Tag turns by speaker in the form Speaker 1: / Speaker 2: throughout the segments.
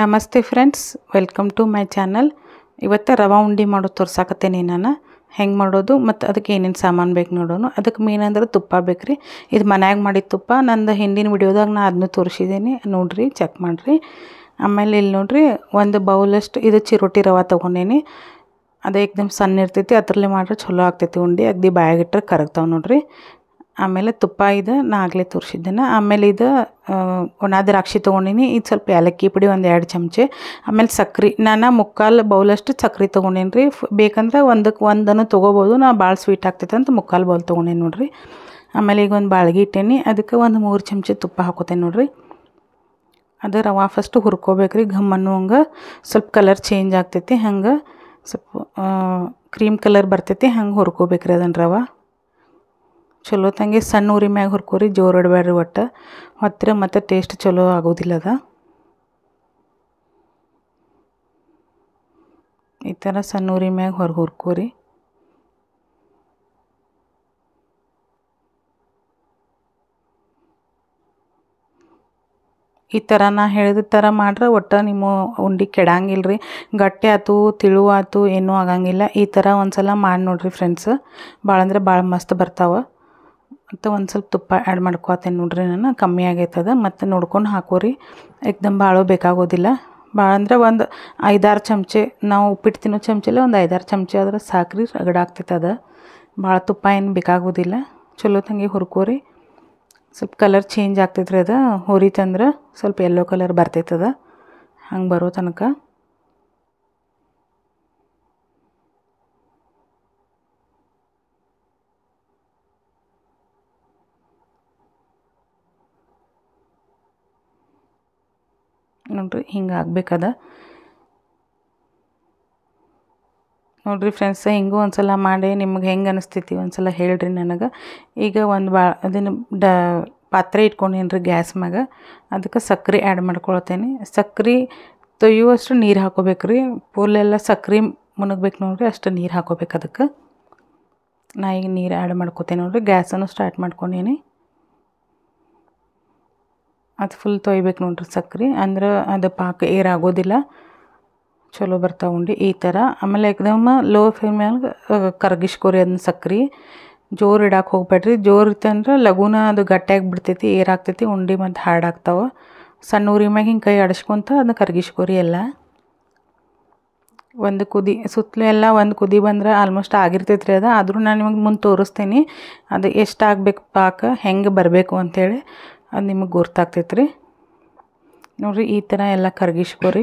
Speaker 1: ನಮಸ್ತೆ friends welcome to my channel ಇವತ್ತು ರವೆ ಉಂಡೆ ಮಾಡೋದು ತೋರ್ಸಾಕತ್ತೇನೆ ನಾನು ಹೆಂಗೆ ಮಾಡೋದು ಮತ್ತು ಅದಕ್ಕೆ ಏನೇನು ಸಾಮಾನು ಬೇಕು ನೋಡೋಣ ಅದಕ್ಕೆ ಮೇನ್ ಅಂದ್ರೆ ತುಪ್ಪ ಬೇಕು ರೀ ಇದು ಮನ್ಯಾಗೆ ಮಾಡಿದ ತುಪ್ಪ ನಂದು ಹಿಂದಿನ ವಿಡಿಯೋದಾಗ ನಾನು ಅದನ್ನು ತೋರಿಸಿದ್ದೀನಿ ನೋಡಿರಿ ಚೆಕ್ ಮಾಡಿರಿ ಆಮೇಲೆ ಇಲ್ಲಿ ನೋಡಿರಿ ಒಂದು ಬೌಲಷ್ಟು ಇದು ಚಿರೋಟಿ ರವೆ ತೊಗೊಂಡೇನಿ ಅದು ಏಕ್ದಮ್ ಸಣ್ಣ ಇರ್ತೈತಿ ಅದರಲ್ಲೇ ಮಾಡ್ರೆ ಚಲೋ ಆಗ್ತೈತಿ ಉಂಡೆ ಅಗ್ದಿ ಬಾಯಾಗಿಟ್ಟರೆ ಕರಗ್ತಾವೆ ನೋಡಿರಿ ಆಮೇಲೆ ತುಪ್ಪ ಇದು ನಾ ಆಗಲೇ ತೋರಿಸಿದ್ದೆನ ಆಮೇಲೆ ಇದು ಒಣ ದ್ರಾಕ್ಷಿ ತೊಗೊಂಡಿನಿ ಇದು ಸ್ವಲ್ಪ ಏಲಕ್ಕಿ ಪುಡಿ ಒಂದು ಎರಡು ಚಮಚೆ ಆಮೇಲೆ ಸಕ್ರೆ ನಾನು ಮುಕ್ಕಾಲು ಬೌಲಷ್ಟು ಸಕ್ರೆ ತೊಗೊಂಡೇನಿ ರೀ ಬೇಕಂದ್ರೆ ಒಂದಕ್ಕೆ ಒಂದನ್ನು ತೊಗೋಬೋದು ನಾ ಭಾಳ ಸ್ವೀಟ್ ಆಗ್ತೈತೆ ಅಂತ ಮುಕ್ಕಾಲು ಬೌಲ್ ತೊಗೊಂಡೇನಿ ನೋಡಿರಿ ಆಮೇಲೆ ಈಗ ಒಂದು ಬಾಳ್ಗೆ ಇಟ್ಟೇನಿ ಅದಕ್ಕೆ ಒಂದು ಮೂರು ಚಮಚೆ ತುಪ್ಪ ಹಾಕೋತೇನೆ ನೋಡಿರಿ ಅದು ಫಸ್ಟ್ ಹುರ್ಕೋಬೇಕು ರೀ ಘಮ್ ಹಂಗೆ ಸ್ವಲ್ಪ ಕಲರ್ ಚೇಂಜ್ ಆಗ್ತೈತಿ ಹಂಗೆ ಸ್ವಲ್ಪ ಕ್ರೀಮ್ ಕಲರ್ ಬರ್ತೈತಿ ಹಂಗೆ ರೀ ಅದನ್ನು ರವೆ ತಂಗಿ ಸಣ್ಣ ಉರಿ ಮ್ಯಾಗ ಹುರ್ಕೋರಿ ಜೋರು ಇಡಬೇಡ್ರಿ ಒಟ್ಟು ಮತ್ತೆ ಮತ್ತು ಟೇಸ್ಟ್ ಚಲೋ ಆಗೋದಿಲ್ಲ ಅದ ಈ ಥರ ಸಣ್ಣ ಉರಿ ಮ್ಯಾಗ ಹೊರಗೆ ಹುರ್ಕೋರಿ ಈ ಥರ ನಾ ಹೇಳಿದ ಥರ ಮಾಡ್ರೆ ಒಟ್ಟು ನಿಮ್ಮ ಉಂಡೆ ಕೆಡಂಗಿಲ್ಲ ರೀ ಗಟ್ಟಿ ಆಯ್ತು ತಿಳು ಆಯ್ತು ಏನೂ ಆಗಂಗಿಲ್ಲ ಈ ಥರ ಒಂದು ಸಲ ಮಾಡಿ ನೋಡ್ರಿ ಫ್ರೆಂಡ್ಸ್ ಭಾಳ ಅಂದರೆ ಭಾಳ ಮಸ್ತ್ ಬರ್ತಾವೆ ಮತ್ತು ಒಂದು ಸ್ವಲ್ಪ ತುಪ್ಪ ಆ್ಯಡ್ ಮಾಡ್ಕೊತೇನೆ ನೋಡ್ರಿ ನಾನು ಕಮ್ಮಿ ಆಗೈತದ ಮತ್ತು ನೋಡ್ಕೊಂಡು ಹಾಕೋರಿ ಏಕ್ದಮ್ ಭಾಳ ಬೇಕಾಗೋದಿಲ್ಲ ಭಾಳ ಅಂದ್ರೆ ಒಂದು ಐದಾರು ಚಮಚೆ ನಾವು ಉಪ್ಪಿಟ್ಟು ತಿನ್ನೋ ಚಮಚೆಲ್ಲ ಒಂದು ಐದಾರು ಚಮಚೆ ಆದ್ರೆ ಸಾಕ್ರಿ ರಗಡಾಗ್ತೈತೆ ಭಾಳ ತುಪ್ಪ ಏನು ಬೇಕಾಗೋದಿಲ್ಲ ಚಲೋ ತಂಗಿ ಹುರ್ಕೋರಿ ಸ್ವಲ್ಪ ಕಲರ್ ಚೇಂಜ್ ಆಗ್ತೈತ್ರಿ ಅದು ಹುರಿತಂದ್ರೆ ಸ್ವಲ್ಪ ಎಲ್ಲೋ ಕಲರ್ ಬರ್ತೈತದ ಹಂಗೆ ಬರೋ ತನಕ ನೋಡಿರಿ ಹಿಂಗೆ ಆಗ್ಬೇಕದ ನೋಡಿರಿ ಫ್ರೆಂಡ್ಸ್ ಹಿಂಗೂ ಒಂದ್ಸಲ ಮಾಡಿ ನಿಮ್ಗೆ ಹೆಂಗೆ ಅನಿಸ್ತೈತಿ ಒಂದ್ಸಲ ಹೇಳ್ರಿ ನನಗೆ ಈಗ ಒಂದು ಭಾಳ ಅದನ್ನು ಡ ಪಾತ್ರೆ ಇಟ್ಕೊಂಡಿನ್ರಿ ಗ್ಯಾಸ್ ಮ್ಯಾಗ ಅದಕ್ಕೆ ಸಕ್ಕರೆ ಆ್ಯಡ್ ಮಾಡ್ಕೊಳ್ತೇನೆ ಸಕ್ಕರೆ ತೊಯ್ಯುವಷ್ಟು ನೀರು ಹಾಕೋಬೇಕು ರೀ ಪೂಲೆಲ್ಲ ಸಕ್ಕರೆ ಮುನಗ್ಬೇಕು ನೋಡ್ರಿ ಅಷ್ಟು ನೀರು ಹಾಕೋಬೇಕು ಅದಕ್ಕೆ ನಾ ಈಗ ನೀರು ಆ್ಯಡ್ ಮಾಡ್ಕೋತೇನೆ ನೋಡ್ರಿ ಗ್ಯಾಸನ್ನು ಸ್ಟಾರ್ಟ್ ಮಾಡ್ಕೊಂಡೇನಿ ಅದು ಫುಲ್ ತೊಯ್ಬೇಕು ನೋಡ್ರಿ ಸಕ್ರೆ ಅಂದ್ರೆ ಅದು ಪಾಕ ಏರಾಗೋದಿಲ್ಲ ಚಲೋ ಬರ್ತಾವೆ ಉಂಡೆ ಈ ಥರ ಆಮೇಲೆ ಏಕದಮ್ಮ ಲೋ ಫ್ಲೇಮ್ಯಾಗ ಕರಗಿಸ್ಕೊರಿ ಅದನ್ನ ಸಕ್ರೆ ಜೋರು ಇಡಕ್ಕೆ ಹೋಗ್ಬೇಡ್ರಿ ಜೋರು ಇತ್ತಂದ್ರೆ ಲಘುನ ಅದು ಗಟ್ಟಿಯಾಗಿ ಬಿಡ್ತೈತಿ ಏರಾಗ್ತೈತಿ ಉಂಡೆ ಮತ್ತು ಆಗ್ತಾವೆ ಸಣ್ಣ ಊರಿ ಮ್ಯಾಗ ಹಿಂಗೆ ಕೈ ಆಡಿಸ್ಕೊಂತ ಅದನ್ನ ಕರಗಿಸ್ಕೊರಿ ಎಲ್ಲ ಒಂದು ಕುದಿ ಸುತ್ತಲೂ ಎಲ್ಲ ಒಂದು ಕುದಿ ಬಂದ್ರೆ ಆಲ್ಮೋಸ್ಟ್ ಆಗಿರ್ತೈತೆ ರೀ ಅದು ಆದರೂ ನಾನು ನಿಮಗೆ ಮುಂದೆ ತೋರಿಸ್ತೀನಿ ಅದು ಎಷ್ಟು ಆಗಬೇಕು ಪಾಕ ಹೆಂಗೆ ಬರಬೇಕು ಅಂಥೇಳಿ ಅದು ನಿಮಗೆ ರೀ ನೋಡಿರಿ ಈ ಥರ ಎಲ್ಲ ಕರಗಿಸ್ಕೊರಿ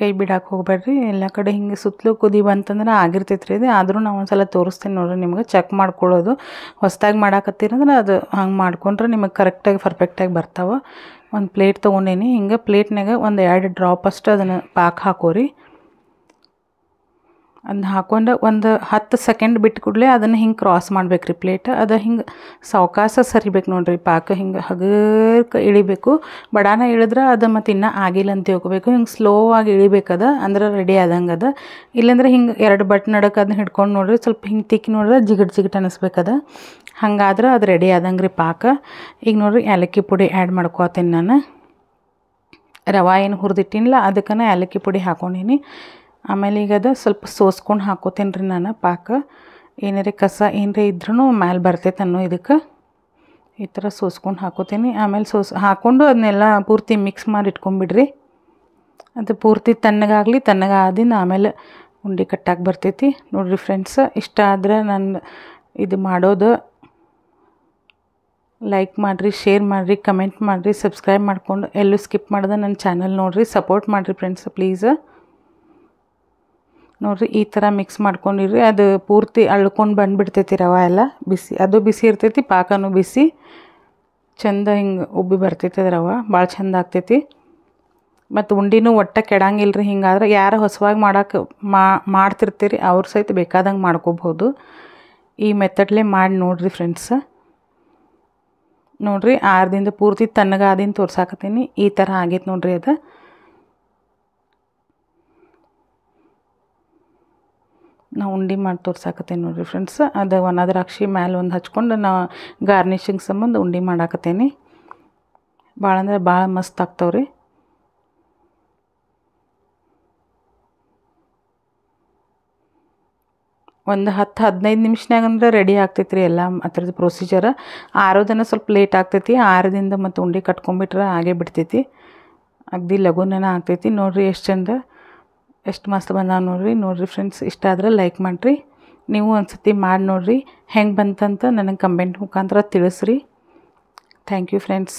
Speaker 1: ಕೈ ಬಿಡಾಕೆ ಹೋಗ್ಬೇಡ್ರಿ ಎಲ್ಲ ಕಡೆ ಹಿಂಗೆ ಸುತ್ತಲೂ ಕುದಿ ಬಂತಂದ್ರೆ ಆಗಿರ್ತೈತೆ ರೀ ಇದು ಆದರೂ ನಾವು ಒಂದು ಸಲ ತೋರಿಸ್ತೀನಿ ನೋಡಿರಿ ನಿಮಗೆ ಚೆಕ್ ಮಾಡ್ಕೊಳ್ಳೋದು ಹೊಸ್ದಾಗಿ ಮಾಡಾಕತ್ತೀರಂದ್ರೆ ಅದು ಹಂಗೆ ಮಾಡ್ಕೊಂಡ್ರೆ ನಿಮಗೆ ಕರೆಕ್ಟಾಗಿ ಪರ್ಫೆಕ್ಟಾಗಿ ಬರ್ತಾವೆ ಒಂದು ಪ್ಲೇಟ್ ತೊಗೊಂಡೇನಿ ಹಿಂಗೆ ಪ್ಲೇಟ್ನಾಗ ಒಂದು ಎರಡು ಡ್ರಾಪ್ ಅಷ್ಟು ಅದನ್ನು ಪಾಕ್ ಹಾಕೋರಿ ಅದನ್ನ ಹಾಕೊಂಡು ಒಂದು ಹತ್ತು ಸೆಕೆಂಡ್ ಬಿಟ್ಟು ಕೂಡಲೇ ಅದನ್ನು ಹಿಂಗೆ ಕ್ರಾಸ್ ಮಾಡ್ಬೇಕು ರೀ ಪ್ಲೇಟ್ ಅದು ಹಿಂಗೆ ಸಾವಕಾಶ ಸರಿಬೇಕು ನೋಡಿರಿ ಪಾಕ ಹಿಂಗೆ ಹಗರ್ಕ ಇಳಿಬೇಕು ಬಡಾನ ಇಳಿದ್ರೆ ಅದು ಮತ್ತು ಇನ್ನೂ ಆಗಿಲ್ಲ ಅಂತ ತಿಳ್ಕೊಬೇಕು ಹಿಂಗೆ ಸ್ಲೋ ಆಗಿ ಇಳಿಬೇಕದ ಅಂದ್ರೆ ರೆಡಿ ಆದಂಗೆ ಅದ ಇಲ್ಲಾಂದ್ರೆ ಹಿಂಗೆ ಎರಡು ಬಟ್ ನಡಕ್ಕೆ ಅದನ್ನ ಹಿಡ್ಕೊಂಡು ನೋಡಿರಿ ಸ್ವಲ್ಪ ಹಿಂಗೆ ತಿಕ್ಕಿ ನೋಡಿದ್ರೆ ಜಿಗಟ್ ಜಿಗಟ್ ಅನ್ನಿಸ್ಬೇಕದ ಹಂಗಾದ್ರೆ ಅದು ರೆಡಿ ಆದಂಗೆ ರೀ ಪಾಕ ಈಗ ನೋಡ್ರಿ ಏಲಕ್ಕಿ ಪುಡಿ ಆ್ಯಡ್ ಮಾಡ್ಕೋತೀನಿ ನಾನು ರವೆ ಏನು ಹುರಿದಿಟ್ಟಿನಿಲ್ಲ ಅದಕ್ಕನ ಏಲಕ್ಕಿ ಪುಡಿ ಹಾಕೊಂಡೀನಿ ಆಮೇಲೆ ಈಗ ಅದು ಸ್ವಲ್ಪ ಸೋಸ್ಕೊಂಡು ಹಾಕೋತೀನಿ ರೀ ನಾನು ಪಾಕ ಏನಾರ ಕಸ ಏನರ ಇದ್ರೂ ಮ್ಯಾಲೆ ಬರ್ತೈತೆ ಅನ್ನೋ ಇದಕ್ಕೆ ಈ ಥರ ಸೋಸ್ಕೊಂಡು ಹಾಕೋತೀನಿ ಆಮೇಲೆ ಸೋಸ್ ಹಾಕ್ಕೊಂಡು ಅದನ್ನೆಲ್ಲ ಪೂರ್ತಿ ಮಿಕ್ಸ್ ಮಾಡಿ ಇಟ್ಕೊಂಡ್ಬಿಡ್ರಿ ಅದು ಪೂರ್ತಿ ತಣ್ಣಗಾಗಲಿ ತಣ್ಣಗಾದಿಂದ ಆಮೇಲೆ ಉಂಡೆ ಕಟ್ಟಾಗಿ ಬರ್ತೈತಿ ನೋಡಿರಿ ಫ್ರೆಂಡ್ಸ್ ಇಷ್ಟ ಆದರೆ ನಾನು ಇದು ಮಾಡೋದು ಲೈಕ್ ಮಾಡಿರಿ ಶೇರ್ ಮಾಡಿರಿ ಕಮೆಂಟ್ ಮಾಡಿರಿ ಸಬ್ಸ್ಕ್ರೈಬ್ ಮಾಡಿಕೊಂಡು ಎಲ್ಲೂ ಸ್ಕಿಪ್ ಮಾಡ್ದೆ ನನ್ನ ಚಾನಲ್ ನೋಡಿರಿ ಸಪೋರ್ಟ್ ಮಾಡಿರಿ ಫ್ರೆಂಡ್ಸ್ ಪ್ಲೀಸ್ ನೋಡಿರಿ ಈ ಥರ ಮಿಕ್ಸ್ ಮಾಡ್ಕೊಂಡಿರಿ ಅದು ಪೂರ್ತಿ ಅಳ್ಕೊಂಡು ಬಂದುಬಿಡ್ತೈತಿ ರವೆ ಎಲ್ಲ ಬಿಸಿ ಅದು ಬಿಸಿ ಇರ್ತೈತಿ ಪಾಕನೂ ಬಿಸಿ ಚಂದ ಹಿಂಗೆ ಉಬ್ಬಿ ಬರ್ತೈತಿ ಅದು ರವೆ ಭಾಳ ಚಂದ ಆಗ್ತೈತಿ ಮತ್ತು ಉಂಡಿನೂ ಒಟ್ಟ ಕೆಡಂಗಿಲ್ಲ ರೀ ಹಿಂಗಾದ್ರೆ ಯಾರು ಹೊಸವಾಗಿ ಮಾಡೋಕೆ ಮಾಡ್ತಿರ್ತೀರಿ ಅವ್ರ ಸಹಿತ ಬೇಕಾದಂಗೆ ಮಾಡ್ಕೋಬೋದು ಈ ಮೆಥಡ್ಲೆ ಮಾಡಿ ನೋಡಿರಿ ಫ್ರೆಂಡ್ಸ್ ನೋಡಿರಿ ಆರ್ದಿಂದ ಪೂರ್ತಿ ತಣ್ಣಗಾದಿಂದ ತೋರ್ಸಾಕತ್ತೀನಿ ಈ ಥರ ಆಗೈತೆ ನೋಡಿರಿ ಅದು ನಾವು ಉಂಡೆ ಮಾಡಿ ತೋರ್ಸಾಕತ್ತೇನೆ ನೋಡಿರಿ ಫ್ರೆಂಡ್ಸ್ ಅದು ಒಣ ದ್ರಾಕ್ಷಿ ಮ್ಯಾಲೆ ಒಂದು ಹಚ್ಕೊಂಡು ನಾ ಗಾರ್ನಿಷಿಂಗ್ ಸಂಬಂಧ ಉಂಡೆ ಮಾಡಾಕತ್ತೇನೆ ಭಾಳ ಅಂದರೆ ಭಾಳ ಮಸ್ತ್ ರೀ ಒಂದು ಹತ್ತು ಹದಿನೈದು ನಿಮಿಷನಾಗಂದ್ರೆ ರೆಡಿ ಆಗ್ತೈತೆ ರೀ ಎಲ್ಲ ಅದ್ರದ್ದು ಪ್ರೊಸೀಜರ್ ದಿನ ಸ್ವಲ್ಪ ಲೇಟ್ ಆಗ್ತೈತಿ ಆರದಿಂದ ಮತ್ತು ಉಂಡೆ ಕಟ್ಕೊಂಬಿಟ್ರೆ ಹಾಗೆ ಬಿಡ್ತೈತಿ ಅಗ್ದಿ ಲಘುನನ ಆಗ್ತೈತಿ ನೋಡಿರಿ ಎಷ್ಟು ಚಂದ ಎಷ್ಟು ಮಸ್ತ್ ಬಂದಾವ ನೋಡ್ರಿ ನೋಡಿರಿ ಫ್ರೆಂಡ್ಸ್ ಇಷ್ಟ ಆದರೆ ಲೈಕ್ ಮಾಡಿರಿ ನೀವು ಒಂದು ಮಾಡಿ ನೋಡಿರಿ ಹೆಂಗೆ ಬಂತಂತ ನನಗೆ ಕಮೆಂಟ್ ಮುಖಾಂತರ ತಿಳಿಸ್ರಿ ಥ್ಯಾಂಕ್ ಯು ಫ್ರೆಂಡ್ಸ್